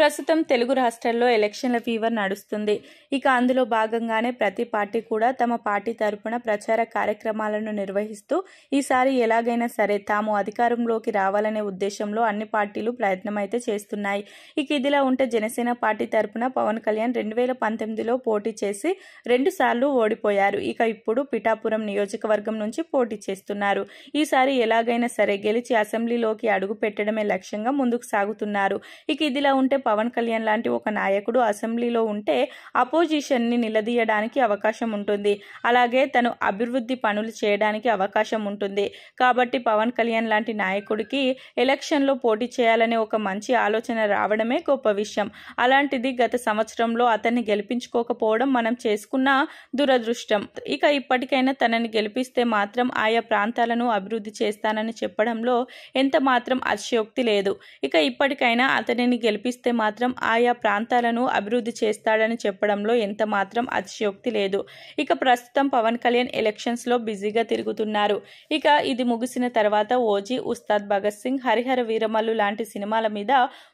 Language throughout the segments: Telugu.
ప్రస్తుతం తెలుగు రాష్ట్రాల్లో ఎలక్షన్ల ఫీవర్ నడుస్తుంది ఇక అందులో భాగంగానే ప్రతి పార్టీ కూడా తమ పార్టీ తరపున ప్రచార కార్యక్రమాలను నిర్వహిస్తూ ఈసారి ఎలాగైనా సరే తాము అధికారంలోకి రావాలనే ఉద్దేశంలో అన్ని పార్టీలు ప్రయత్నమైతే చేస్తున్నాయి ఇక ఇదిలా ఉంటే జనసేన పార్టీ తరపున పవన్ కళ్యాణ్ రెండు వేల పంతొమ్మిదిలో పోటీ చేసి రెండుసార్లు ఓడిపోయారు ఇక ఇప్పుడు పిఠాపురం నియోజకవర్గం నుంచి పోటీ చేస్తున్నారు ఈసారి ఎలాగైనా సరే గెలిచి అసెంబ్లీలోకి అడుగు పెట్టడమే లక్ష్యంగా ముందుకు సాగుతున్నారు ఇక ఇదిలా ఉంటే పవన్ కళ్యాణ్ లాంటి ఒక నాయకుడు అసెంబ్లీలో ఉంటే అపోజిషన్ని నిలదీయడానికి అవకాశం ఉంటుంది అలాగే తను అభివృద్ధి పనులు చేయడానికి అవకాశం ఉంటుంది కాబట్టి పవన్ కళ్యాణ్ లాంటి నాయకుడికి ఎలక్షన్లో పోటీ చేయాలనే ఒక మంచి ఆలోచన రావడమే గొప్ప విషయం అలాంటిది గత సంవత్సరంలో అతన్ని గెలిపించుకోకపోవడం మనం చేసుకున్న దురదృష్టం ఇక ఇప్పటికైనా తనని గెలిపిస్తే మాత్రం ఆయా ప్రాంతాలను అభివృద్ధి చేస్తానని చెప్పడంలో ఎంత మాత్రం అతిశయోక్తి లేదు ఇక ఇప్పటికైనా అతనిని గెలిపిస్తే మాత్రం ఆయా ప్రాంతాలను అభివృద్ధి చేస్తాడని చెప్పడంలో ఎంత మాత్రం అతిశయోక్తి లేదు ఇక ప్రస్తుతం పవన్ కళ్యాణ్ ఎలక్షన్స్లో బిజీగా తిరుగుతున్నారు ఇక ఇది ముగిసిన తర్వాత ఓజీ ఉస్తాద్ భగత్ సింగ్ హరిహర వీరమల్లు లాంటి సినిమాల మీద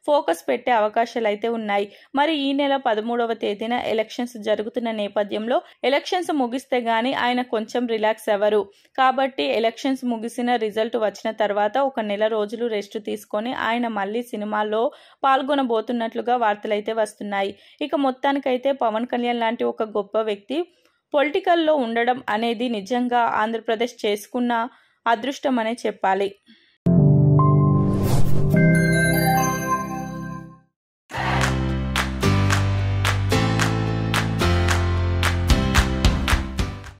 ఫోకస్ పెట్టే అవకాశాలైతే ఉన్నాయి మరి ఈ నెల పదమూడవ తేదీన ఎలక్షన్స్ జరుగుతున్న నేపథ్యంలో ఎలక్షన్స్ ముగిస్తే గాని ఆయన కొంచెం రిలాక్స్ అవ్వరు కాబట్టి ఎలక్షన్స్ ముగిసిన రిజల్ట్ వచ్చిన తర్వాత ఒక నెల రోజులు రెస్ట్ తీసుకొని ఆయన మళ్ళీ సినిమాల్లో పాల్గొనబోతున్నారు అవుతున్నట్లుగా వార్తలైతే వస్తున్నాయి ఇక మొత్తానికైతే పవన్ కళ్యాణ్ లాంటి ఒక గొప్ప వ్యక్తి పొలిటికల్లో ఉండడం అనేది నిజంగా ఆంధ్రప్రదేశ్ చేసుకున్న అదృష్టమనే చెప్పాలి